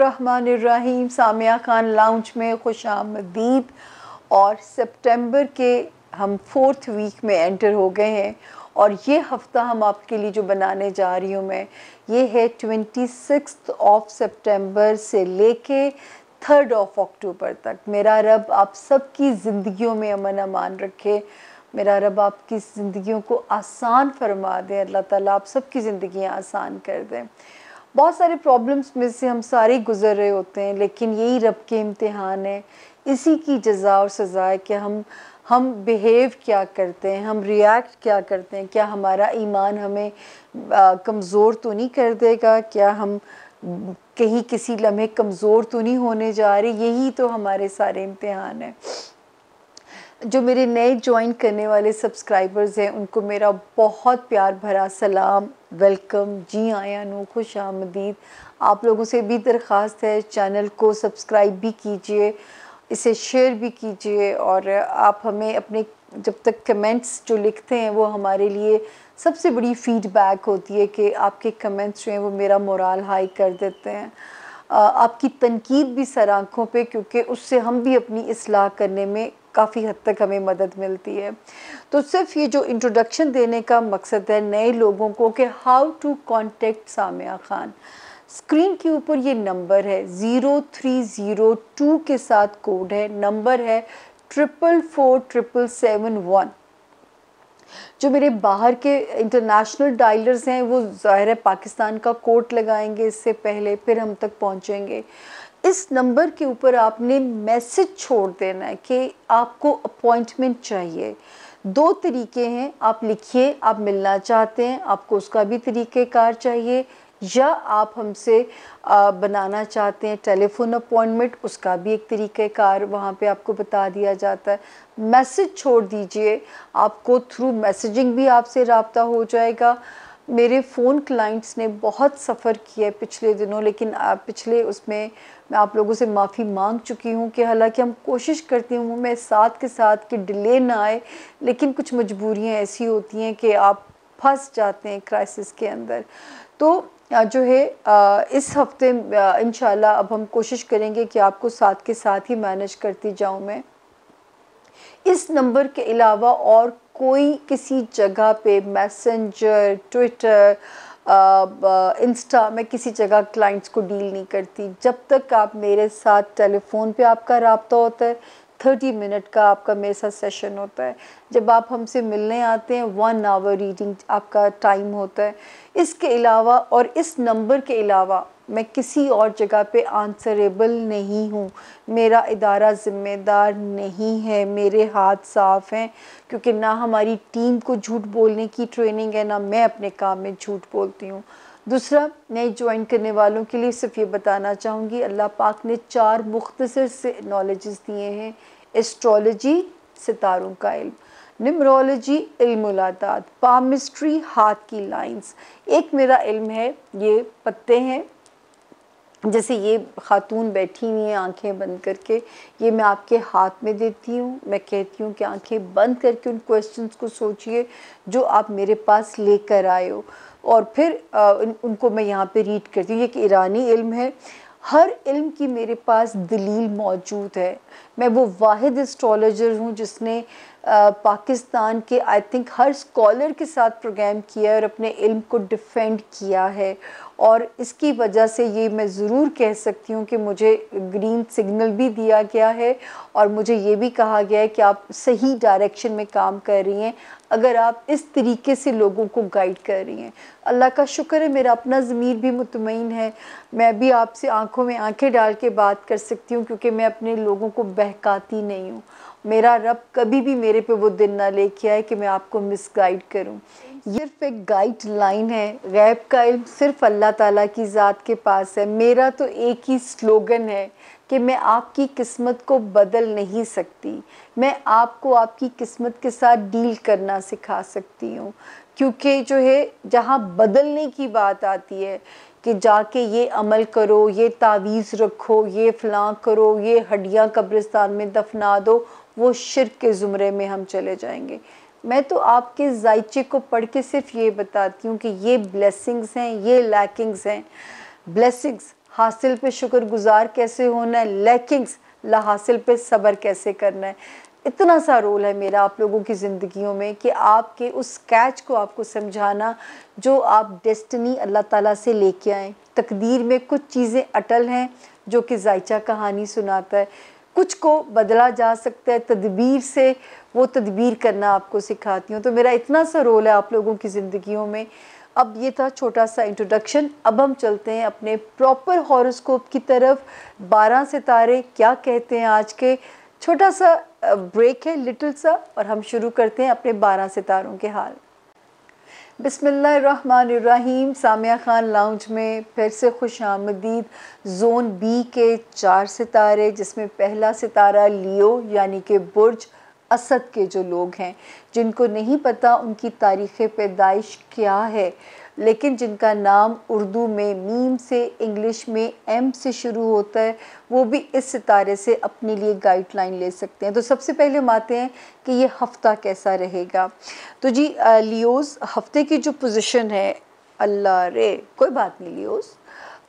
बिस्मिल्लाम Samia Khan lounge में खुश आमदीद और सितंबर के हम फोर्थ वीक में एंटर हो गए हैं और ये हफ़्ता हम आपके लिए जो बनाने जा रही हूँ मैं ये है ट्वेंटी सिक्स ऑफ सितंबर से लेके थर्ड ऑफ अक्टूबर तक मेरा रब आप सबकी ज़िंदगियों में अमन अमान रखे मेरा रब आपकी ज़िंदगियों को आसान फरमा दें अल्लाह ताला आप सबकी ज़िंदगियाँ आसान कर दें बहुत सारे प्रॉब्लम्स में से हम सारे गुजर रहे होते हैं लेकिन यही रब के इम्तहान है इसी की जजा और सज़ा है कि हम हम बिहेव क्या करते हैं हम रिएक्ट क्या करते हैं क्या हमारा ईमान हमें कमज़ोर तो नहीं कर देगा क्या हम कहीं किसी लम्हे कमज़ोर तो नहीं होने जा रहे यही तो हमारे सारे इम्तहान हैं जो मेरे नए ज्वाइन करने वाले सब्सक्राइबर्स हैं उनको मेरा बहुत प्यार भरा सलाम वेलकम जी आया हाँ, नू खुश आमदीद आप लोगों से भी दरख्वास्त है चैनल को सब्सक्राइब भी कीजिए इसे शेयर भी कीजिए और आप हमें अपने जब तक कमेंट्स जो लिखते हैं वो हमारे लिए सबसे बड़ी फ़ीडबैक होती है कि आपके कमेंट्स जो हैं वो मेरा मोराल हाई कर देते हैं आपकी तनकीद भी सर आँखों पर क्योंकि उससे हम भी अपनी असलाह करने में काफ़ी हद तक हमें मदद मिलती है तो सिर्फ ये जो इंट्रोडक्शन देने का मकसद है नए लोगों को कि how to contact Samia Khan screen के ऊपर ये नंबर है ज़ीरो थ्री ज़ीरो टू के साथ कोड है नंबर है triple four triple seven one जो मेरे बाहर के इंटरनेशनल डायलर्स हैं वो ज़ाहिर है पाकिस्तान का कोट लगाएंगे इससे पहले फिर हम तक पहुंचेंगे इस नंबर के ऊपर आपने मैसेज छोड़ देना है कि आपको अपॉइंटमेंट चाहिए दो तरीके हैं आप लिखिए आप मिलना चाहते हैं आपको उसका भी तरीक़ेकार चाहिए या आप हमसे बनाना चाहते हैं टेलीफोन अपॉइंटमेंट उसका भी एक तरीक़ेकार वहाँ पे आपको बता दिया जाता है मैसेज छोड़ दीजिए आपको थ्रू मैसेजिंग भी आपसे रबता हो जाएगा मेरे फ़ोन क्लाइंट्स ने बहुत सफ़र किया है पिछले दिनों लेकिन आप पिछले उसमें मैं आप लोगों से माफ़ी मांग चुकी हूँ कि हालांकि हम कोशिश करती हूँ मैं साथ के साथ कि डिले ना आए लेकिन कुछ मजबूरियाँ ऐसी होती हैं कि आप फंस जाते हैं क्राइसिस के अंदर तो जो है इस हफ्ते इन अब हम कोशिश करेंगे कि आपको साथ के साथ ही मैनेज करती जाऊँ मैं इस नंबर के अलावा और कोई किसी जगह पे मैसेंजर ट्विटर इंस्टा मैं किसी जगह क्लाइंट्स को डील नहीं करती जब तक आप मेरे साथ टेलीफोन पे आपका रबता होता है थर्टी मिनट का आपका मेरे साथ सेशन होता है जब आप हमसे मिलने आते हैं वन आवर रीडिंग आपका टाइम होता है इसके अलावा और इस नंबर के अलावा मैं किसी और जगह पे आंसरेबल नहीं हूँ मेरा इदारा ज़िम्मेदार नहीं है मेरे हाथ साफ़ हैं क्योंकि ना हमारी टीम को झूठ बोलने की ट्रेनिंग है ना मैं अपने काम में झूठ बोलती हूँ दूसरा नए ज्वाइन करने वालों के लिए सिर्फ ये बताना चाहूँगी अल्लाह पाक ने चार मुख्तर से नॉलेज़ दिए हैं एस्ट्रोलॉजी सितारों का इल्म निमरोलॉजी इल्मुलातात पामिस्ट्री हाथ की लाइंस एक मेरा इल्म है ये पत्ते हैं जैसे ये खातून बैठी हुई हैं आंखें बंद करके ये मैं आपके हाथ में देती हूँ मैं कहती हूँ कि आंखें बंद करके उन क्वेश्चंस को सोचिए जो आप मेरे पास लेकर आए हो और फिर आ, उन, उनको मैं यहाँ पे रीड करती हूँ ये एक ईरानी इल्म है हर इल्म की मेरे पास दलील मौजूद है मैं वो वाहिद एस्ट्रोलॉजर हूँ जिसने आ, पाकिस्तान के आई थिंक हर स्कॉलर के साथ प्रोग्राम किया है और अपने इल्म को डिफेंड किया है और इसकी वजह से ये मैं ज़रूर कह सकती हूँ कि मुझे ग्रीन सिग्नल भी दिया गया है और मुझे ये भी कहा गया है कि आप सही डायरेक्शन में काम कर रही हैं अगर आप इस तरीके से लोगों को गाइड कर रही हैं अल्लाह का शुक्र है मेरा अपना ज़मीर भी मुतमिन है मैं भी आपसे आंखों में आंखें डाल के बात कर सकती हूँ क्योंकि मैं अपने लोगों को बहकाती नहीं हूँ मेरा रब कभी भी मेरे पे वो दिन ना लेके आए कि मैं आपको मिसगाइड करूँ सिर्फ एक गाइड लाइन है गैब का इल्म सिर्फ अल्लाह ताला की ज़ात के पास है मेरा तो एक ही स्लोगन है कि मैं आपकी किस्मत को बदल नहीं सकती मैं आपको आपकी किस्मत के साथ डील करना सिखा सकती हूँ क्योंकि जो है जहाँ बदलने की बात आती है कि जाके ये अमल करो ये तावीज़ रखो ये फ़लाँ करो ये हड्डियाँ कब्रिस्तान में दफना दो वो शिर के ज़ुमरे में हम चले जाएंगे मैं तो आपके जायचे को पढ़ के सिर्फ ये बताती हूँ कि ये ब्लेसिंग्स हैं ये लैकिंग्स हैं ब्लेसिंग्स हासिल पे शुक्रगुजार कैसे होना है लैकिंग्स ला हासिल पे सब्र कैसे करना है इतना सा रोल है मेरा आप लोगों की ज़िंदगियों में कि आपके उस कैच को आपको समझाना जो आप डेस्टनी अल्लाह ताला से लेके आए तकदीर में कुछ चीज़ें अटल हैं जो कि जायचा कहानी सुनाता है कुछ को बदला जा सकता है तदबीर से वो तदबीर करना आपको सिखाती हूँ तो मेरा इतना सा रोल है आप लोगों की ज़िंदगियों में अब ये था छोटा सा इंट्रोडक्शन अब हम चलते हैं अपने प्रॉपर हॉरोस्कोप की तरफ बारह सितारे क्या कहते हैं आज के छोटा सा ब्रेक है लिटिल सा और हम शुरू करते हैं अपने बारह सितारों के हाल बिसमीम सामिया ख़ान लाउंज में फिर से खुश आमदीद जोन बी के चार सितारे जिसमें पहला सितारा लियो यानी कि बुर्ज असद के जो लोग हैं जिनको नहीं पता उनकी तारीख़ पैदाइश क्या है लेकिन जिनका नाम उर्दू में मीम से इंग्लिश में एम से शुरू होता है वो भी इस सितारे से अपने लिए गाइडलाइन ले सकते हैं तो सबसे पहले हम आते हैं कि ये हफ्ता कैसा रहेगा तो जी लियोस हफ्ते की जो पोजीशन है अल्लाह रे कोई बात नहीं लियोस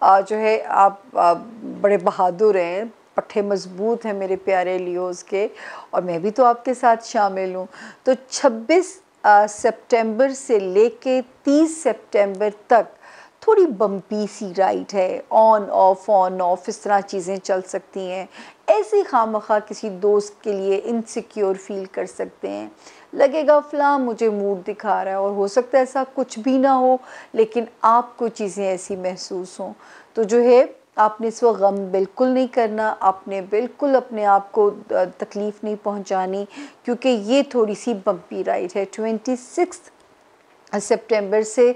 आ, जो है आप बड़े बहादुर हैं पट्ठे मजबूत हैं मेरे प्यारे लियोस के और मैं भी तो आपके साथ शामिल हूँ तो छब्बीस सितंबर से लेके 30 सितंबर तक थोड़ी बम्पी सी राइड है ऑन ऑफ ऑन ऑफ इस तरह चीज़ें चल सकती हैं ऐसे खाम किसी दोस्त के लिए इनसिक्योर फील कर सकते हैं लगेगा फ़लाँ मुझे मूड दिखा रहा है और हो सकता है ऐसा कुछ भी ना हो लेकिन आपको चीज़ें ऐसी महसूस हों तो जो है आपने इस वक्त गम बिल्कुल नहीं करना आपने बिल्कुल अपने आप को तकलीफ़ नहीं पहुंचानी क्योंकि ये थोड़ी सी बम्पी राइड है ट्वेंटी सिक्स सितंबर से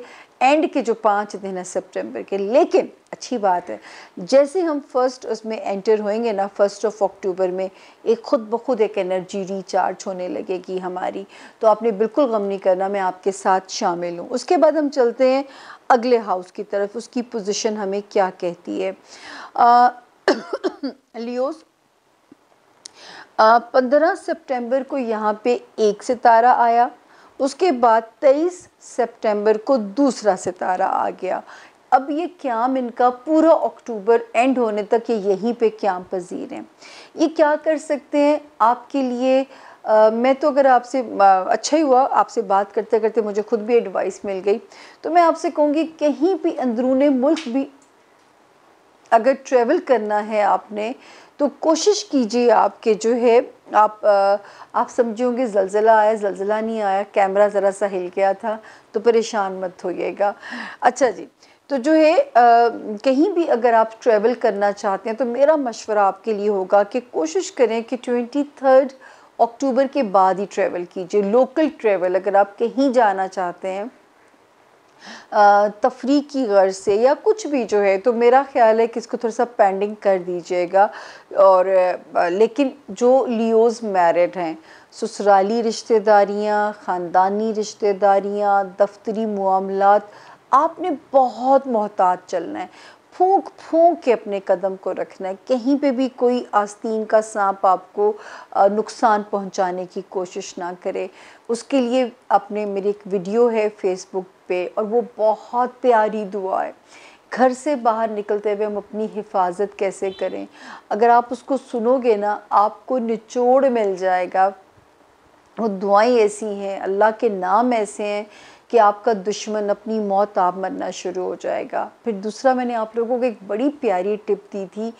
एंड के जो पाँच दिन है सितंबर के लेकिन अच्छी बात है जैसे हम फर्स्ट उसमें एंटर होएंगे ना फर्स्ट ऑफ अक्टूबर में एक ख़ुद ब खुद एक एनर्जी रिचार्ज होने लगेगी हमारी तो आपने बिल्कुल गम नहीं करना मैं आपके साथ शामिल हूँ उसके बाद हम चलते हैं अगले हाउस की तरफ उसकी पोजीशन हमें क्या कहती है लियोस पंद्रह सितंबर को यहाँ पे एक सितारा आया उसके बाद तेईस सितंबर को दूसरा सितारा आ गया अब ये क्याम इनका पूरा अक्टूबर एंड होने तक ये यहीं पे क्याम पजीर हैं ये क्या कर सकते हैं आपके लिए आ, मैं तो अगर आपसे अच्छा ही हुआ आपसे बात करते करते मुझे खुद भी एडवाइस मिल गई तो मैं आपसे कहूँगी कहीं भी अंदरून मुल्क भी अगर ट्रैवल करना है आपने तो कोशिश कीजिए आपके जो है आप आ, आप समझोगे जलजिला आया जलजिला नहीं आया कैमरा ज़रा सा हिल गया था तो परेशान मत होइएगा अच्छा जी तो जो है आ, कहीं भी अगर आप ट्रैवल करना चाहते हैं तो मेरा मशवरा आपके लिए होगा कि कोशिश करें कि ट्वेंटी थर्ड अक्टूबर के बाद ही ट्रैवल कीजिए लोकल ट्रैवल अगर आप कहीं जाना चाहते हैं तफरी की गर्ज से या कुछ भी जो है तो मेरा ख्याल है कि इसको थोड़ा सा पेंडिंग कर दीजिएगा और लेकिन जो लियोज़ मैरिड हैं ससुराली रिश्तेदारियाँ ख़ानदानी रिश्तेदारियाँ दफ्तरी मामला आपने बहुत मोहतात चलना है फूंक फूंक के अपने कदम को रखना है कहीं पे भी कोई आस्तीन का सांप आपको नुकसान पहुंचाने की कोशिश ना करे उसके लिए अपने मेरी एक वीडियो है फेसबुक पे और वो बहुत प्यारी दुआ है घर से बाहर निकलते हुए हम अपनी हिफाजत कैसे करें अगर आप उसको सुनोगे ना आपको निचोड़ मिल जाएगा वो दुआएं ऐसी हैं अल्लाह के नाम ऐसे हैं कि आपका दुश्मन अपनी मौत आप मरना शुरू हो जाएगा फिर दूसरा मैंने आप लोगों को एक बड़ी प्यारी टिप दी थी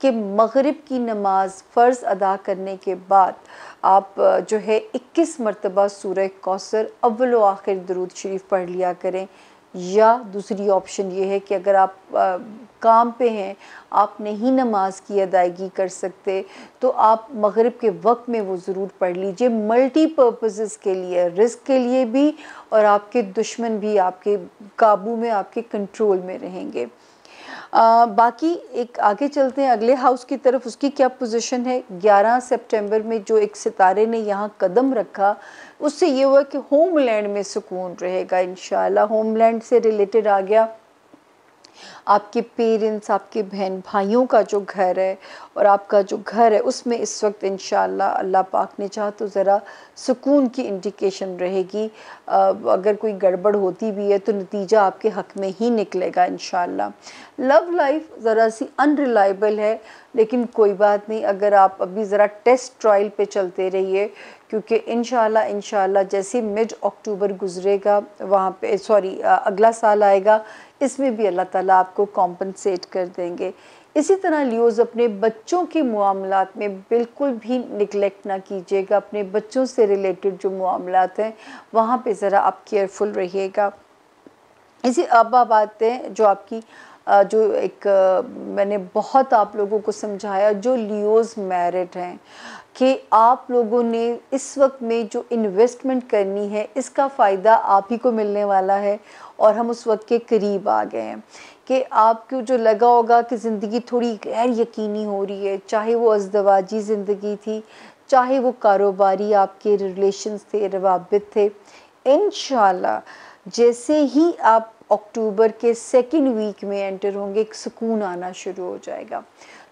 कि मगरिब की नमाज फ़र्ज़ अदा करने के बाद आप जो है 21 मरतबा सूर्य कौसर अव्वल आखिर दरूद शरीफ पढ़ लिया करें या दूसरी ऑप्शन ये है कि अगर आप आ, काम पे हैं आप नहीं नमाज की अदायगी कर सकते तो आप मगरिब के वक्त में वो ज़रूर पढ़ लीजिए मल्टी के लिए रिस्क के लिए भी और आपके दुश्मन भी आपके काबू में आपके कंट्रोल में रहेंगे आ, बाकी एक आगे चलते हैं अगले हाउस की तरफ उसकी क्या पोजीशन है 11 सितंबर में जो एक सितारे ने यहाँ कदम रखा उससे ये हुआ कि होमलैंड में सुकून रहेगा इन होमलैंड से रिलेटेड आ गया आपके पेरेंट्स आपके बहन भाइयों का जो घर है और आपका जो घर है उसमें इस वक्त इन अल्लाह पाक ने चाह तो ज़रा सुकून की इंडिकेशन रहेगी अगर कोई गड़बड़ होती भी है तो नतीजा आपके हक में ही निकलेगा इन लव लाइफ ज़रा सी अनरिलाइबल है लेकिन कोई बात नहीं अगर आप अभी ज़रा टेस्ट ट्रायल पे चलते रहिए क्योंकि इन शाला जैसे मिड अक्टूबर गुजरेगा वहाँ पे सॉरी अगला साल आएगा इसमें भी अल्लाह ताला आपको कॉम्पनसेट कर देंगे इसी तरह लियोज अपने बच्चों के मामला में बिल्कुल भी निगलेक्ट ना कीजिएगा अपने बच्चों से रिलेटेड जो मामला हैं वहाँ पे ज़रा आप केयरफुल रहिएगा इसी अब आप आते हैं जो आपकी जो एक मैंने बहुत आप लोगों को समझाया जो लियोज मैरिट हैं कि आप लोगों ने इस वक्त में जो इन्वेस्टमेंट करनी है इसका फ़ायदा आप ही को मिलने वाला है और हम उस वक्त के करीब आ गए हैं कि आपको जो लगा होगा कि ज़िंदगी थोड़ी गैर यकीनी हो रही है चाहे वो अजदवाजी ज़िंदगी थी चाहे वो कारोबारी आपके रिलेशन थे रवाबित थे इन जैसे ही आप अक्टूबर के सेकेंड वीक में एंटर होंगे एक सुकून आना शुरू हो जाएगा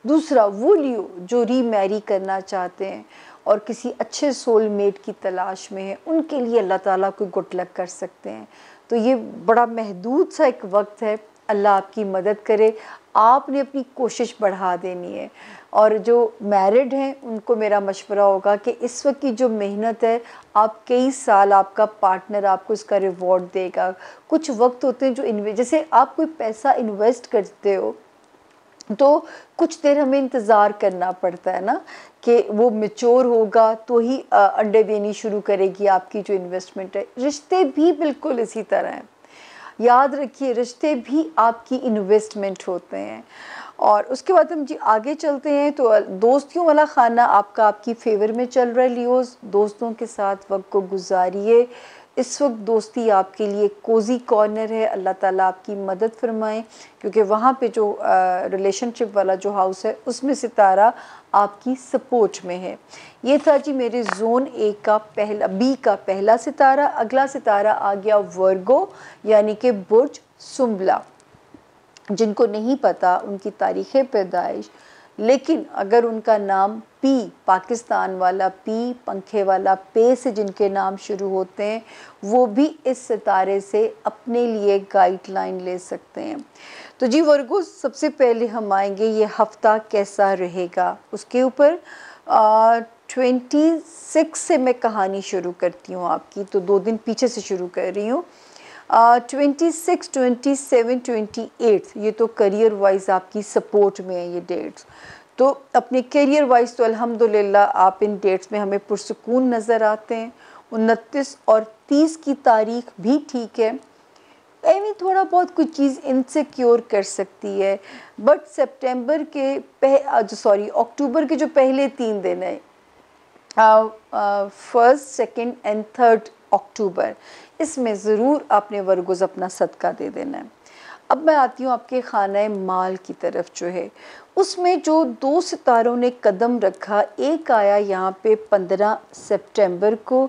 दूसरा वो लियो जो रीमैरी करना चाहते हैं और किसी अच्छे सोल मेट की तलाश में है उनके लिए अल्लाह ताला कोई लक कर सकते हैं तो ये बड़ा महदूद सा एक वक्त है अल्लाह आपकी मदद करे आपने अपनी कोशिश बढ़ा देनी है और जो मैरिड हैं उनको मेरा मशवरा होगा कि इस वक्त की जो मेहनत है आप कई साल आपका पार्टनर आपको इसका रिवॉर्ड देगा कुछ वक्त होते हैं जो जैसे आप कोई पैसा इन्वेस्ट करते हो तो कुछ देर हमें इंतज़ार करना पड़ता है ना कि वो मेच्योर होगा तो ही अंडे देनी शुरू करेगी आपकी जो इन्वेस्टमेंट है रिश्ते भी बिल्कुल इसी तरह हैं याद रखिए रिश्ते भी आपकी इन्वेस्टमेंट होते हैं और उसके बाद हम जी आगे चलते हैं तो दोस्तियों वाला खाना आपका आपकी फेवर में चल रहा है लियोज दोस्तों के साथ वक्त को गुजारिए इस वक्त दोस्ती आपके लिए कोजी कॉर्नर है अल्लाह ताला आपकी मदद फरमाए क्योंकि वहाँ पे जो रिलेशनशिप वाला जो हाउस है उसमें सितारा आपकी सपोर्ट में है ये था जी मेरे जोन ए का पहला बी का पहला सितारा अगला सितारा आ गया वर्गो यानी कि बुर्ज सुम्बला जिनको नहीं पता उनकी तारीख़ पैदाइश लेकिन अगर उनका नाम पी पाकिस्तान वाला पी पंखे वाला पे से जिनके नाम शुरू होते हैं वो भी इस सितारे से अपने लिए गाइडलाइन ले सकते हैं तो जी वर्गो सबसे पहले हम आएंगे ये हफ्ता कैसा रहेगा उसके ऊपर ट्वेंटी सिक्स से मैं कहानी शुरू करती हूँ आपकी तो दो दिन पीछे से शुरू कर रही हूँ twenty six twenty seven twenty eight ये तो करियर वाइज आपकी सपोर्ट में है ये डेट्स तो अपने करियर वाइज तो अल्हम्दुलिल्लाह आप इन डेट्स में हमें पुरसकून नज़र आते हैं उनतीस और तीस की तारीख भी ठीक है एवं थोड़ा बहुत कुछ चीज़ इनसेक्योर कर सकती है बट सितंबर के पह सॉरी uh, अक्टूबर के जो पहले तीन दिन हैं first second and third October इसमें ज़रूर आपने वर्गोज़ अपना सदका दे देना है अब मैं आती हूँ आपके खाना माल की तरफ जो है उसमें जो दो सितारों ने कदम रखा एक आया यहाँ पे पंद्रह सितंबर को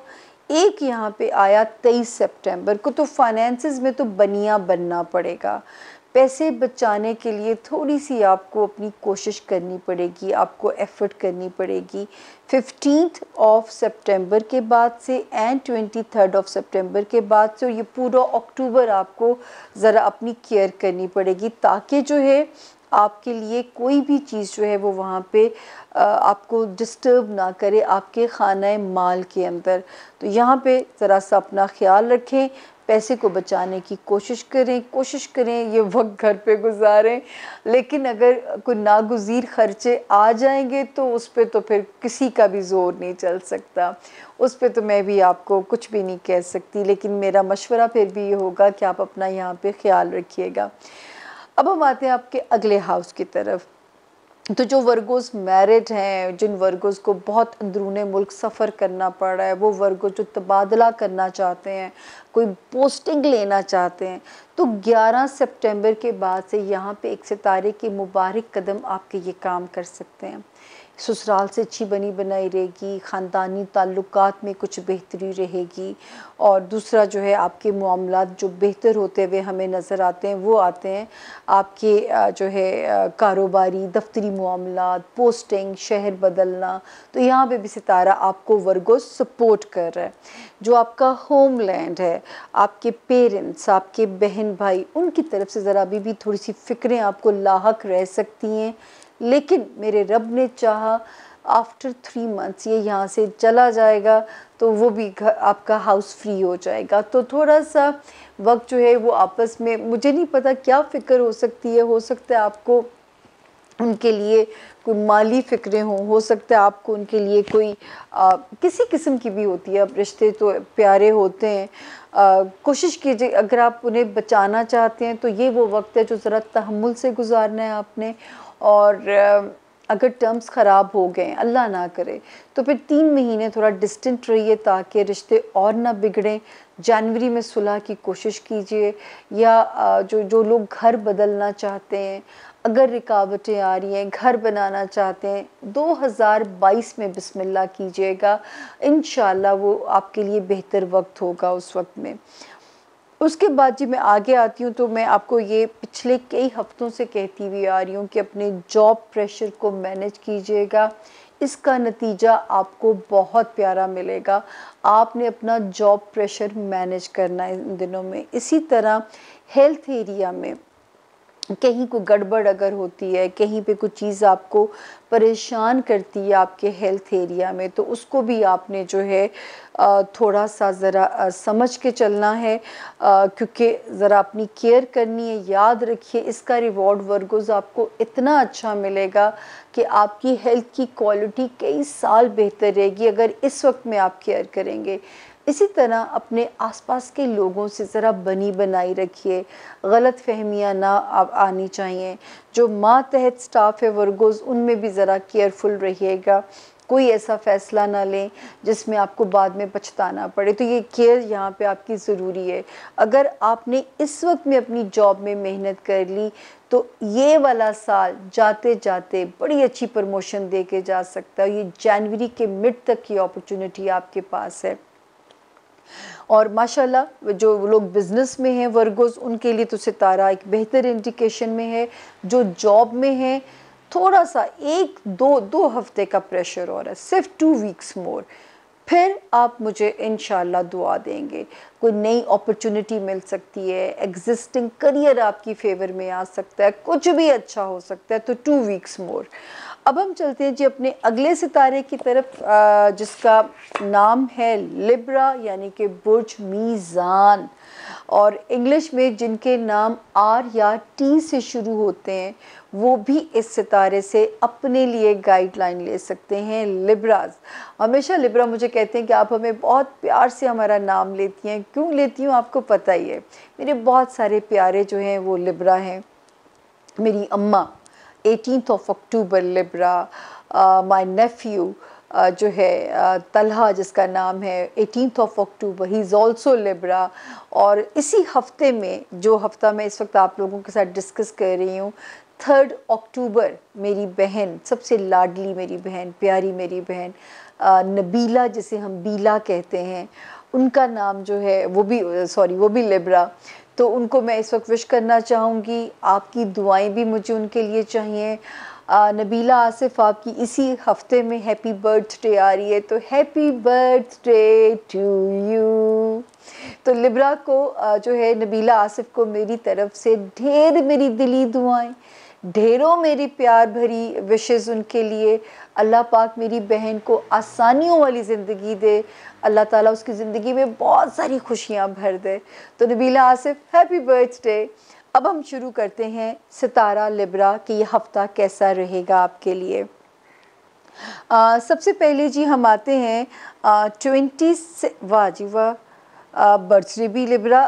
एक यहाँ पे आया तेईस सितंबर को तो फाइनेंसिस में तो बनिया बनना पड़ेगा पैसे बचाने के लिए थोड़ी सी आपको अपनी कोशिश करनी पड़ेगी आपको एफ़र्ट करनी पड़ेगी फिफ्टीथ ऑफ सितंबर के बाद से एंड ट्वेंटी थर्ड ऑफ सितंबर के बाद से और ये पूरा अक्टूबर आपको ज़रा अपनी केयर करनी पड़ेगी ताकि जो है आपके लिए कोई भी चीज़ जो है वो वहाँ पे आपको डिस्टर्ब ना करे आपके खाना माल के अंदर तो यहाँ पे ज़रा सा अपना ख्याल रखें पैसे को बचाने की कोशिश करें कोशिश करें ये वक्त घर पे गुजारें लेकिन अगर कोई नागुजीर खर्चे आ जाएंगे तो उस पर तो फिर किसी का भी जोर नहीं चल सकता उस पर तो मैं भी आपको कुछ भी नहीं कह सकती लेकिन मेरा मशवरा फिर भी ये होगा कि आप अपना यहाँ पे ख्याल रखिएगा अब हम आते हैं आपके अगले हाउस की तरफ तो जो वर्गोस मैरिड हैं जिन वर्गोज को बहुत अंदरून मुल्क सफ़र करना पड़ रहा है वो वर्गो जो तबादला करना चाहते हैं कोई पोस्टिंग लेना चाहते हैं तो 11 सितंबर के बाद से यहाँ पे एक सितारे की मुबारक कदम आपके ये काम कर सकते हैं ससुराल से अच्छी बनी बनाई रहेगी ख़ानदानी ताल्लुक में कुछ बेहतरी रहेगी और दूसरा जो है आपके मामला जो बेहतर होते हुए हमें नज़र आते हैं वो आते हैं आपके जो है कारोबारी दफ्तरी मामला पोस्टिंग शहर बदलना तो यहाँ पे भी सितारा आपको वर्गो सपोर्ट कर रहा है जो आपका होमलैंड है आपके पेरेंट्स आपके बहन भाई उनकी तरफ से ज़रा अभी भी थोड़ी सी फ़िक्रें आपको लाक रह सकती हैं लेकिन मेरे रब ने चाहा आफ्टर थ्री मंथ्स ये यहाँ से चला जाएगा तो वो भी घर आपका हाउस फ्री हो जाएगा तो थोड़ा सा वक्त जो है वो आपस में मुझे नहीं पता क्या फ़िक्र हो सकती है हो सकता है आपको उनके लिए कोई माली फ़िक्रें हों हो सकता है आपको उनके लिए कोई आ, किसी किस्म की भी होती है अब रिश्ते तो प्यारे होते हैं कोशिश कीजिए अगर आप उन्हें बचाना चाहते हैं तो ये वो वक्त है जो ज़रा तहमुल से गुजारना है आपने और अगर टर्म्स ख़राब हो गए अल्लाह ना करे तो फिर तीन महीने थोड़ा डिस्टेंट रहिए ताकि रिश्ते और ना बिगड़ें जनवरी में सुलह की कोशिश कीजिए या जो जो लोग घर बदलना चाहते हैं अगर रिकावटें आ रही हैं घर बनाना चाहते हैं 2022 में बिस्मिल्लाह कीजिएगा इन वो आपके लिए बेहतर वक्त होगा उस वक्त में उसके बाद जी मैं आगे आती हूँ तो मैं आपको ये पिछले कई हफ्तों से कहती हुई आ रही हूँ कि अपने जॉब प्रेशर को मैनेज कीजिएगा इसका नतीजा आपको बहुत प्यारा मिलेगा आपने अपना जॉब प्रेशर मैनेज करना है इन दिनों में इसी तरह हेल्थ एरिया में कहीं को गड़बड़ अगर होती है कहीं पे कुछ चीज़ आपको परेशान करती है आपके हेल्थ एरिया में तो उसको भी आपने जो है थोड़ा सा ज़रा समझ के चलना है क्योंकि ज़रा अपनी केयर करनी है याद रखिए इसका रिवॉर्ड वर्गोज़ आपको इतना अच्छा मिलेगा कि आपकी हेल्थ की क्वालिटी कई साल बेहतर रहेगी अगर इस वक्त में आप केयर करेंगे इसी तरह अपने आसपास के लोगों से ज़रा बनी बनाई रखिए गलत फहमियाँ ना आनी चाहिए जो तहत स्टाफ है वर्गोज़ उनमें भी ज़रा केयरफुल रहिएगा कोई ऐसा फ़ैसला ना लें जिसमें आपको बाद में पछताना पड़े तो ये केयर यहाँ पे आपकी ज़रूरी है अगर आपने इस वक्त में अपनी जॉब में मेहनत कर ली तो ये वाला साल जाते जाते बड़ी अच्छी प्रमोशन दे के जा सकता है ये जनवरी के मिड तक की अपॉर्चुनिटी आपके पास है और माशाल्लाह जो लोग बिज़नेस में हैं वर्गोज़ उनके लिए तो सितारा एक बेहतर इंडिकेशन में है जो जॉब में है थोड़ा सा एक दो दो हफ्ते का प्रेशर और है सिर्फ टू वीक्स मोर फिर आप मुझे इन दुआ देंगे कोई नई अपॉर्चुनिटी मिल सकती है एग्जिस्टिंग करियर आपकी फेवर में आ सकता है कुछ भी अच्छा हो सकता है तो टू वीक्स मोर अब हम चलते हैं जी अपने अगले सितारे की तरफ आ, जिसका नाम है लिब्रा यानी कि बुर्ज मीज़ान और इंग्लिश में जिनके नाम आर या टी से शुरू होते हैं वो भी इस सितारे से अपने लिए गाइडलाइन ले सकते हैं लिब्राज हमेशा लिब्रा मुझे कहते हैं कि आप हमें बहुत प्यार से हमारा नाम लेती हैं क्यों लेती हूँ आपको पता ही है मेरे बहुत सारे प्यारे जो हैं वो लिब्रा हैं मेरी अम्मा 18th of October Libra, uh, my nephew uh, जो है uh, तलहा जिसका नाम है eighteenth of October he is also Libra और इसी हफ्ते में जो हफ्ता मैं इस वक्त आप लोगों के साथ डिस्कस कर रही हूँ थर्ड अक्टूबर मेरी बहन सबसे लाडली मेरी बहन प्यारी मेरी बहन नबीला जिसे हम बीला कहते हैं उनका नाम जो है वो भी सॉरी वो भी लिब्रा तो उनको मैं इस वक्त विश करना चाहूँगी आपकी दुआएं भी मुझे उनके लिए चाहिए आ, नबीला आसिफ आपकी इसी हफ्ते में हैप्पी बर्थडे आ रही है तो हैप्पी बर्थडे टू यू तो लिब्रा को आ, जो है नबीला आसिफ को मेरी तरफ से ढेर मेरी दिली दुआएं ढेरों मेरी प्यार भरी विशेज़ उनके लिए अल्लाह पाक मेरी बहन को आसानियों वाली ज़िंदगी दे अल्लाह ताला उसकी ज़िंदगी में बहुत सारी खुशियाँ भर दे तो नबीला आसिफ हैप्पी बर्थडे अब हम शुरू करते हैं सितारा लिब्रा कि यह हफ़्ता कैसा रहेगा आपके लिए आ, सबसे पहले जी हम आते हैं ट्वेंटी वाह जी वाह बर्थडे भी लिब्रा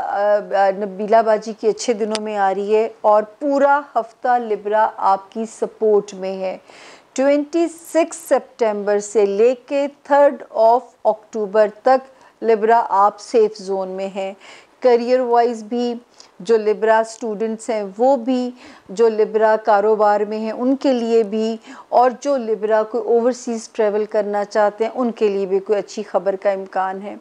नबीला बाजी के अच्छे दिनों में आ रही है और पूरा हफ्ता लिब्रा आपकी सपोर्ट में है 26 सितंबर से लेके थर्ड ऑफ अक्टूबर तक लिब्रा आप सेफ़ जोन में हैं करियर वाइज भी जो लिब्रा स्टूडेंट्स हैं वो भी जो लिब्रा कारोबार में हैं उनके लिए भी और जो लिब्रा कोई ओवरसीज़ ट्रैवल करना चाहते हैं उनके लिए भी कोई अच्छी खबर का इम्कान है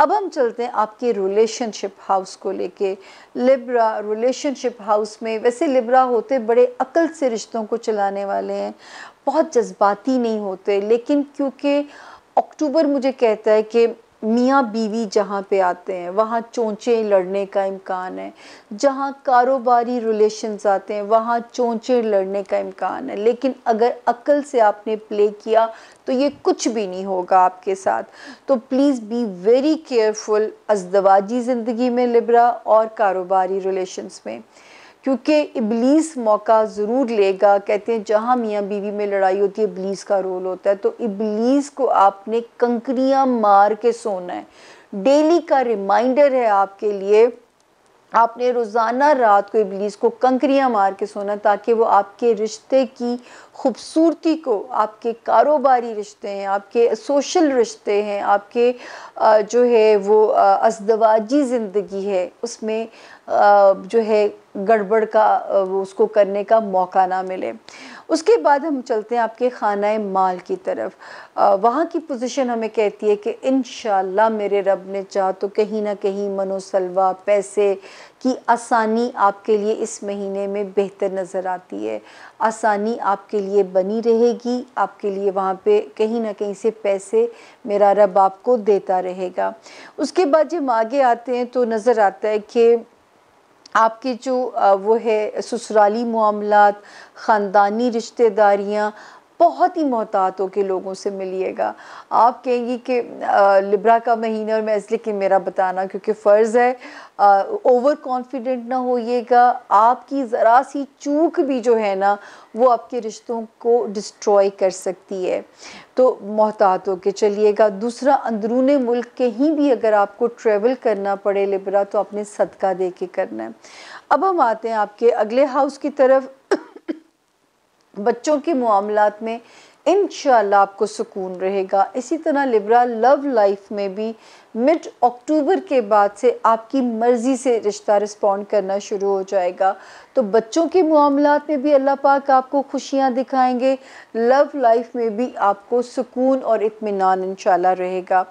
अब हम चलते हैं आपके रिलेशनशिप हाउस को लेके लिब्रा रिलेशनशिप हाउस में वैसे लिब्रा होते बड़े अकल से रिश्तों को चलाने वाले हैं बहुत जज्बाती नहीं होते लेकिन क्योंकि अक्टूबर मुझे कहता है कि मियाँ बीवी जहाँ पे आते हैं वहाँ चोंचे लड़ने का इम्कान है जहाँ कारोबारी रिलेशंस आते हैं वहाँ चोंचे लड़ने का इम्कान है लेकिन अगर अक्ल से आपने प्ले किया तो ये कुछ भी नहीं होगा आपके साथ तो प्लीज़ बी वेरी केयरफुल अजदवाजी ज़िंदगी में लिब्रा और कारोबारी रिलेशंस में क्योंकि इबलीस मौका ज़रूर लेगा कहते हैं जहाँ मियाँ बीवी में लड़ाई होती है इबलीस का रोल होता है तो इबलीस को आपने कंकरियाँ मार के सोना है डेली का रिमाइंडर है आपके लिए आपने रोज़ाना रात को इबलीस को कंकरियाँ मार के सोना ताकि वो आपके रिश्ते की खूबसूरती को आपके कारोबारी रिश्ते हैं आपके सोशल रिश्ते हैं आपके जो है वो अजदवाजी ज़िंदगी है उसमें जो है गड़बड़ का उसको करने का मौका ना मिले उसके बाद हम चलते हैं आपके खाना माल की तरफ वहाँ की पोजीशन हमें कहती है कि इन मेरे रब ने चाह तो कहीं ना कहीं मनोसलवा पैसे की आसानी आपके लिए इस महीने में बेहतर नज़र आती है आसानी आपके लिए बनी रहेगी आपके लिए वहाँ पे कहीं ना कहीं से पैसे मेरा रब आपको देता रहेगा उसके बाद जब आगे आते हैं तो नज़र आता है कि आपके जो वो है ससुराली मामला ख़ानदानी रिश्तेदारियाँ बहुत ही मोहतात के लोगों से मिलिएगा आप कहेंगी कि लिब्रा का महीना और मैं इसलिए कि मेरा बताना क्योंकि फ़र्ज़ है ओवर कॉन्फिडेंट ना होइएगा आपकी ज़रा सी चूक भी जो है ना वो आपके रिश्तों को डिस्ट्रॉय कर सकती है तो मोहतात होकर चलिएगा दूसरा अंदरून मुल्क कहीं भी अगर आपको ट्रेवल करना पड़े लिब्रा तो आपने सदका दे के करना है अब हम आते हैं आपके अगले हाउस की तरफ बच्चों के मामला में इन आपको सुकून रहेगा इसी तरह लिब्रा लव लाइफ में भी मिड अक्टूबर के बाद से आपकी मर्ज़ी से रिश्ता रिस्पॉन्ड करना शुरू हो जाएगा तो बच्चों के मामला में भी अल्लाह पाक आपको खुशियाँ दिखाएंगे लव लाइफ में भी आपको सुकून और इतमान इन रहेगा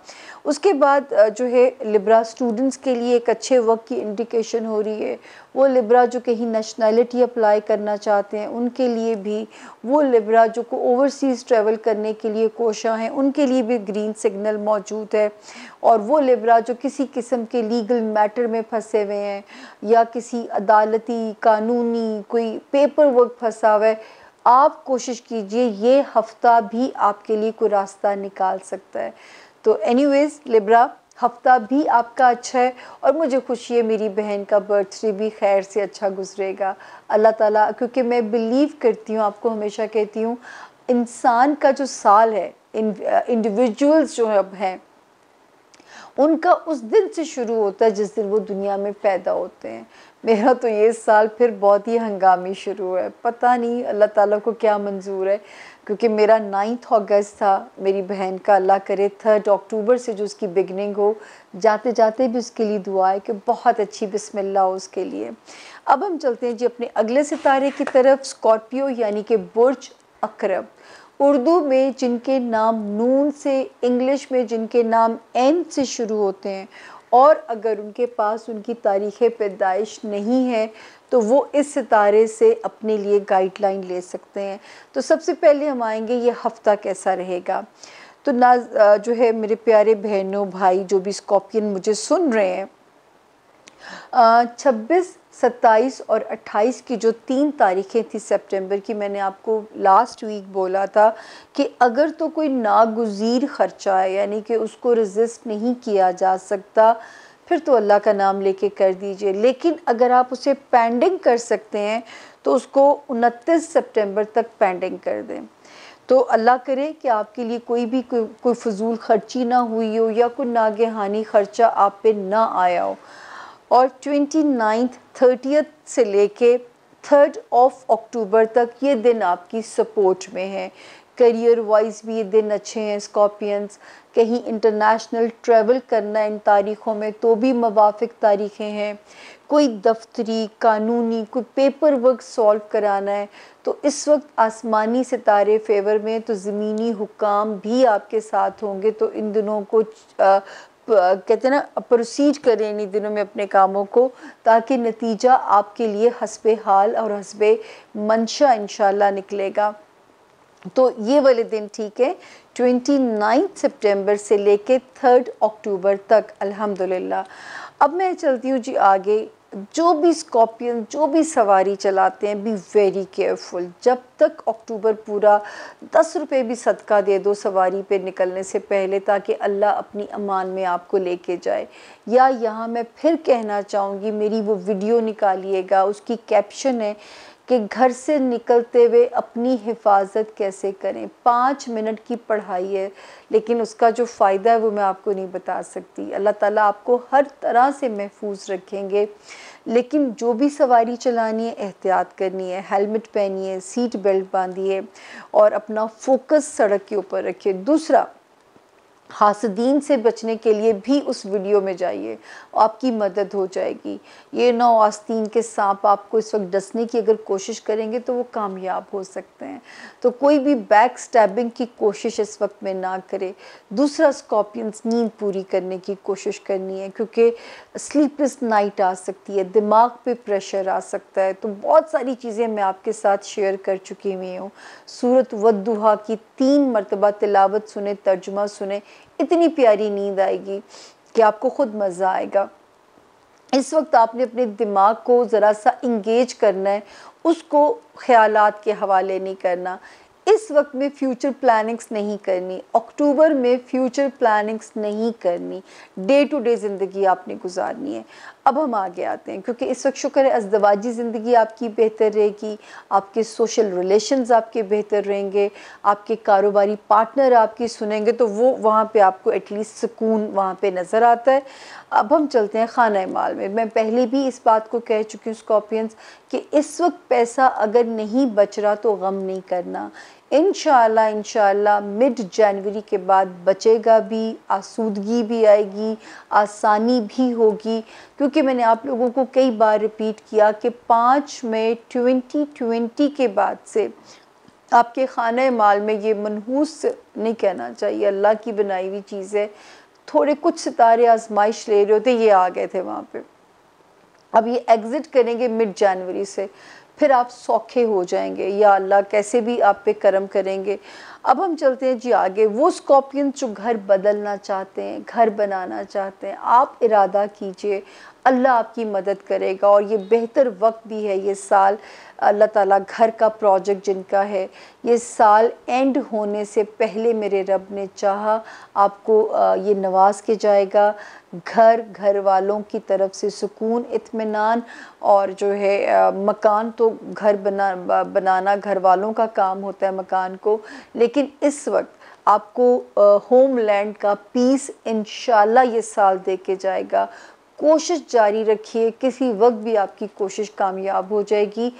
उसके बाद जो है लिब्रा स्टूडेंट्स के लिए एक अच्छे वक्त की इंडिकेशन हो रही है वो लिब्रा जो कहीं नेशनैलिटी अप्लाई करना चाहते हैं उनके लिए भी वो लिब्रा जो को ओवरसीज़ ट्रैवल करने के लिए कोशा हैं उनके लिए भी ग्रीन सिग्नल मौजूद है और वो वो लिबरा जो किसी किस्म के लीगल मैटर में फंसे हुए हैं या किसी अदालती कानूनी कोई पेपर वर्क फंसा हुआ है आप कोशिश कीजिए ये हफ्ता भी आपके लिए कोई रास्ता निकाल सकता है तो एनीवेज लिब्रा हफ्ता भी आपका अच्छा है और मुझे खुशी है मेरी बहन का बर्थडे भी खैर से अच्छा गुजरेगा अल्लाह ताला क्योंकि मैं बिलीव करती हूँ आपको हमेशा कहती हूँ इंसान का जो साल है इंडिविजुअल्स uh, जो अब हैं उनका उस दिन से शुरू होता है जिस दिन वो दुनिया में पैदा होते हैं मेरा तो ये साल फिर बहुत ही हंगामी शुरू है पता नहीं अल्लाह ताला को क्या मंजूर है क्योंकि मेरा नाइन्थ अगस्त था मेरी बहन का अल्लाह करे थर्ड अक्टूबर से जो उसकी बिगनिंग हो जाते जाते भी उसके लिए दुआ है कि बहुत अच्छी बिस्मिल्लाह हो उसके लिए अब हम चलते हैं जी अपने अगले सितारे की तरफ स्कॉर्पियो यानी कि बुर्ज अकरब उर्दू में जिनके नाम नून से इंग्लिश में जिनके नाम एन से शुरू होते हैं और अगर उनके पास उनकी तारीख़ पैदाइश नहीं है तो वो इस सितारे से अपने लिए गाइडलाइन ले सकते हैं तो सबसे पहले हम आएंगे ये हफ़्ता कैसा रहेगा तो ना जो है मेरे प्यारे बहनों भाई जो भी स्कॉपियन मुझे सुन रहे हैं छब्बीस सत्ताईस और अट्ठाईस की जो तीन तारीखें थी सितंबर की मैंने आपको लास्ट वीक बोला था कि अगर तो कोई नागुजीर ख़र्चा है यानी कि उसको रजिस्ट नहीं किया जा सकता फिर तो अल्लाह का नाम लेके कर दीजिए लेकिन अगर आप उसे पेंडिंग कर सकते हैं तो उसको उनतीस सितंबर तक पेंडिंग कर दें तो अल्लाह करे कि आपके लिए कोई भी कोई कोई फजूल खर्ची ना हुई हो या कोई नागहानी ख़र्चा आप पे ना आया हो और ट्वेंटी नाइन्थ थर्टियथ से लेके थर्ड ऑफ अक्टूबर तक ये दिन आपकी सपोर्ट में है करियर वाइज भी ये दिन अच्छे हैं स्कॉर्पियंस कहीं इंटरनेशनल ट्रैवल करना इन तारीख़ों में तो भी मवाफिक तारीख़ें हैं कोई दफ्तरी कानूनी कोई पेपर वर्क सॉल्व कराना है तो इस वक्त आसमानी सितारे फेवर में तो ज़मीनी हुकाम भी आपके साथ होंगे तो इन दिनों को कहते हैं ना प्रोसीड करें इन्हीं दिनों में अपने कामों को ताकि नतीजा आपके लिए हसब हाल और हसब मंशा इन निकलेगा तो ये वाले दिन ठीक है 29 सितंबर से लेके 3 अक्टूबर तक अल्हम्दुलिल्लाह अब मैं चलती हूँ जी आगे जो भी स्कॉर्पियन जो भी सवारी चलाते हैं बी वेरी केयरफुल जब तक अक्टूबर पूरा दस रुपये भी सदका दे दो सवारी पे निकलने से पहले ताकि अल्लाह अपनी अमान में आपको लेके जाए या यहाँ मैं फिर कहना चाहूँगी मेरी वो वीडियो निकालिएगा उसकी कैप्शन है कि घर से निकलते हुए अपनी हिफाजत कैसे करें पाँच मिनट की पढ़ाई है लेकिन उसका जो फ़ायदा है वो मैं आपको नहीं बता सकती अल्लाह ताला आपको हर तरह से महफूज रखेंगे लेकिन जो भी सवारी चलानी है एहतियात करनी है हेलमेट पहनी है सीट बेल्ट बांधिए और अपना फोकस सड़क के ऊपर रखिए दूसरा हासदीन से बचने के लिए भी उस वीडियो में जाइए आपकी मदद हो जाएगी ये नौ आस्तीन के सांप आपको इस वक्त डसने की अगर कोशिश करेंगे तो वो कामयाब हो सकते हैं तो कोई भी बैक स्टैबिंग की कोशिश इस वक्त में ना करे दूसरा स्कॉर्पियंस नींद पूरी करने की कोशिश करनी है क्योंकि स्लीपलेस नाइट आ सकती है दिमाग पे प्रेशर आ सकता है तो बहुत सारी चीज़ें मैं आपके साथ शेयर कर चुकी हुई हूँ सूरत वदुहा की तीन मरतबा तिलावत सुने तर्जुमा सुने इतनी प्यारी नींद आएगी कि आपको खुद मज़ा आएगा इस वक्त आपने अपने दिमाग को ज़रा सा इंगेज करना है उसको ख्याल के हवाले नहीं करना इस वक्त में फ्यूचर प्लानिंग्स नहीं करनी अक्टूबर में फ्यूचर प्लानिंग्स नहीं करनी डे टू डे ज़िंदगी आपने गुजारनी है अब हम आगे आते हैं क्योंकि इस वक्त शुक्र है अजदवाजी ज़िंदगी आपकी बेहतर रहेगी आपके सोशल रिलेशंस आपके बेहतर रहेंगे आपके कारोबारी पार्टनर आपकी सुनेंगे तो वो वहाँ पे आपको एटलीस्ट सुकून वहाँ पे नज़र आता है अब हम चलते हैं खाना माल में मैं पहले भी इस बात को कह चुकी हूँ स्कॉर्पियंस कि इस वक्त पैसा अगर नहीं बच रहा तो गम नहीं करना इन शाला मिड जनवरी के बाद बचेगा भी आसूदगी भी आएगी आसानी भी होगी क्योंकि मैंने आप लोगों को कई बार रिपीट किया कि पाँच में ट्वेंटी के बाद से आपके खाना माल में ये मनहूस नहीं कहना चाहिए अल्लाह की बनाई हुई चीज़ है थोड़े कुछ सितारे आजमाइश ले रहे होते ये आ गए थे वहाँ पे अब ये एग्ज़िट करेंगे मिड जनवरी से फिर आप सौखे हो जाएंगे या अल्लाह कैसे भी आप पे करम करेंगे अब हम चलते हैं जी आगे वो स्कॉर्पियन जो घर बदलना चाहते हैं घर बनाना चाहते हैं आप इरादा कीजिए अल्लाह आपकी मदद करेगा और ये बेहतर वक्त भी है ये साल अल्लाह ताला घर का प्रोजेक्ट जिनका है ये साल एंड होने से पहले मेरे रब ने चाहा आपको ये नवाज के जाएगा घर घर वालों की तरफ से सुकून इत्मीनान और जो है मकान तो घर बना बनाना घर वालों का काम होता है मकान को लेकिन इस वक्त आपको होमलैंड का पीस इन ये साल दे के जाएगा कोशिश जारी रखिए किसी वक्त भी आपकी कोशिश कामयाब हो जाएगी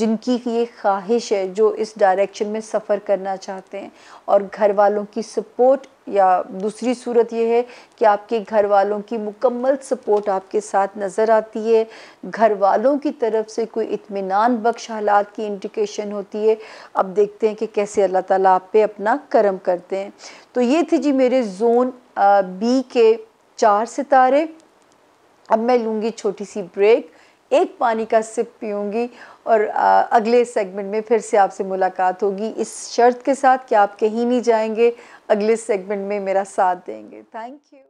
जिनकी ये ख्वाहिश है जो इस डायरेक्शन में सफ़र करना चाहते हैं और घर वालों की सपोर्ट या दूसरी सूरत यह है कि आपके घर वालों की मुकम्मल सपोर्ट आपके साथ नज़र आती है घर वालों की तरफ से कोई इत्मीनान बख्श हालात की इंडिकेशन होती है अब देखते हैं कि कैसे अल्लाह ताला आप पे अपना करम करते हैं तो ये थे जी मेरे जोन बी के चार सितारे अब मैं लूँगी छोटी सी ब्रेक एक पानी का सिप पीऊँगी और आ, अगले सेगमेंट में फिर से आपसे मुलाकात होगी इस शर्त के साथ कि आप कहीं नहीं जाएंगे अगले सेगमेंट में मेरा साथ देंगे थैंक यू